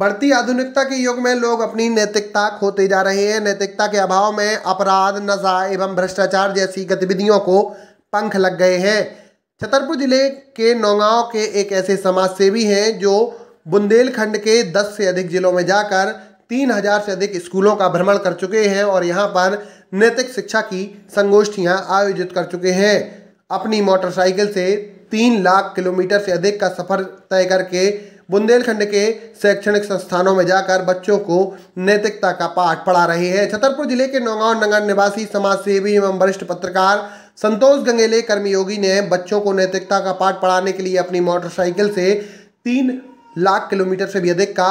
बढ़ती आधुनिकता के युग में लोग अपनी नैतिकता खोते जा रहे हैं नैतिकता के अभाव में अपराध नशा एवं भ्रष्टाचार जैसी गतिविधियों को पंख लग गए हैं छतरपुर जिले के नौगांव के एक ऐसे समाज सेवी हैं जो बुंदेलखंड के दस से अधिक जिलों में जाकर तीन हजार से अधिक स्कूलों का भ्रमण कर चुके हैं और यहाँ पर नैतिक शिक्षा की संगोष्ठियाँ आयोजित कर चुके हैं अपनी मोटरसाइकिल से तीन लाख किलोमीटर से अधिक का सफर तय करके बुंदेलखंड के शैक्षणिक संस्थानों में जाकर बच्चों को नैतिकता का पाठ पढ़ा रहे हैं छतरपुर जिले के नौगांव नगर निवासी समाज सेवी एवं वरिष्ठ पत्रकार संतोष गंगेले कर्मयोगी ने बच्चों को नैतिकता का पाठ पढ़ाने के लिए अपनी मोटरसाइकिल से तीन लाख किलोमीटर से भी अधिक का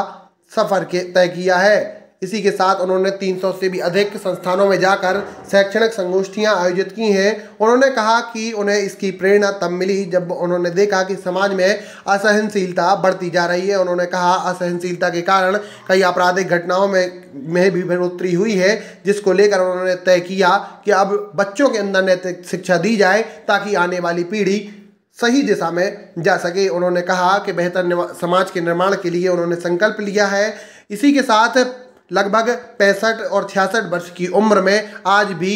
सफर तय किया है इसी के साथ उन्होंने 300 से भी अधिक संस्थानों में जाकर शैक्षणिक संगोष्ठियां आयोजित की हैं उन्होंने कहा कि उन्हें इसकी प्रेरणा तब मिली जब उन्होंने देखा कि समाज में असहनशीलता बढ़ती जा रही है उन्होंने कहा असहनशीलता के कारण कई आपराधिक घटनाओं में में भी बढ़ोतरी हुई है जिसको लेकर उन्होंने तय किया कि अब बच्चों के अंदर नैतिक शिक्षा दी जाए ताकि आने वाली पीढ़ी सही दिशा में जा सके उन्होंने कहा कि बेहतर समाज के निर्माण के लिए उन्होंने संकल्प लिया है इसी के साथ लगभग पैंसठ और छियासठ वर्ष की उम्र में आज भी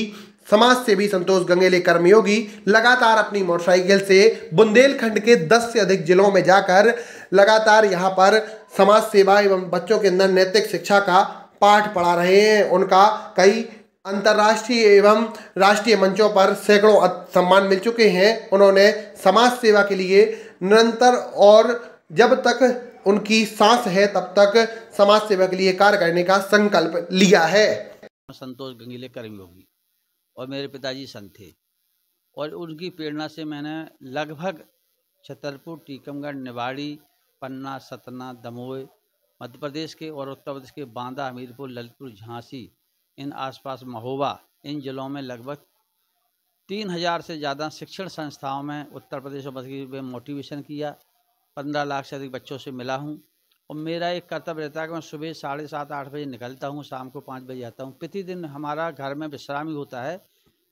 समाज से भी संतोष गंगेले कर्मयोगी लगातार अपनी मोटरसाइकिल से बुंदेलखंड के 10 से अधिक जिलों में जाकर लगातार यहाँ पर समाज सेवा एवं बच्चों के अंदर नैतिक शिक्षा का पाठ पढ़ा रहे हैं उनका कई अंतर्राष्ट्रीय एवं राष्ट्रीय मंचों पर सैकड़ों सम्मान मिल चुके हैं उन्होंने समाज सेवा के लिए निरंतर और जब तक उनकी सांस है तब तक समाज सेवा के लिए कार्य करने का संकल्प लिया है संतोष गंगीले होगी और मेरे पिताजी संत थे और उनकी प्रेरणा से मैंने लगभग छतरपुर टीकमगढ़ निवाड़ी पन्ना सतना दमोह मध्य प्रदेश के और उत्तर प्रदेश के बांदा हमीरपुर ललितपुर झांसी इन आसपास महोबा इन जिलों में लगभग तीन हज़ार से ज़्यादा शिक्षण संस्थाओं में उत्तर प्रदेश और मध्य में मोटिवेशन किया पंद्रह लाख से अधिक बच्चों से मिला हूँ और मेरा एक कर्तव्य रहता है कि मैं सुबह साढ़े सात आठ बजे निकलता हूँ शाम को पाँच बजे आता हूँ प्रतिदिन हमारा घर में विश्राम ही होता है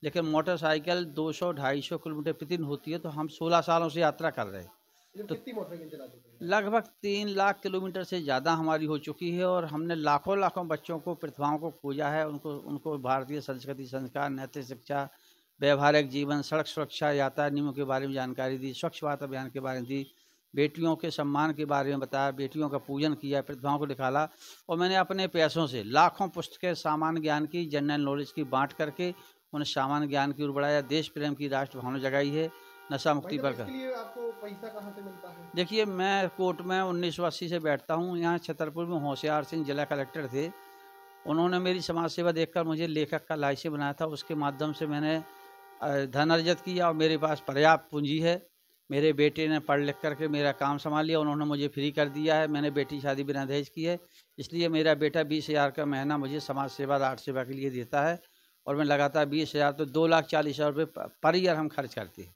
लेकिन मोटरसाइकिल दो सौ ढाई सौ किलोमीटर प्रतिदिन होती है तो हम सोलह सालों से यात्रा कर रहे हैं तो लगभग तीन लाख किलोमीटर से ज़्यादा हमारी हो चुकी है और हमने लाखों लाखों बच्चों को प्रतिभाओं को पूजा है उनको उनको भारतीय संस्कृति संस्कार नैतिक शिक्षा व्यवहारिक जीवन सड़क सुरक्षा यातायात नियमों के बारे में जानकारी दी स्वच्छ भारत अभियान के बारे में दी बेटियों के सम्मान के बारे में बताया बेटियों का पूजन किया प्रतिभाओं को निकाला और मैंने अपने पैसों से लाखों पुस्तकें सामान्य ज्ञान की जनरल नॉलेज की बांट करके उन्हें सामान्य ज्ञान की ओर बढ़ाया देश प्रेम की राष्ट्र भावना जगाई है नशा मुक्ति पर कर देखिए मैं कोर्ट में उन्नीस से बैठता हूँ यहाँ छतरपुर में होशियार सिंह जिला कलेक्टर थे उन्होंने मेरी समाज सेवा देखकर मुझे लेखक का लाइसेंस बनाया था उसके माध्यम से मैंने धन अर्जित किया और मेरे पास पर्याप्त पूंजी है मेरे बेटे ने पढ़ लिख करके मेरा काम संभाल लिया उन्होंने मुझे फ्री कर दिया है मैंने बेटी शादी बिना दहेज की है इसलिए मेरा बेटा बीस हज़ार का महीना मुझे समाज सेवा आर्ट सेवा के लिए देता है और मैं लगातार बीस हज़ार तो दो लाख चालीस हज़ार रुपये पर ईयर हम खर्च करते हैं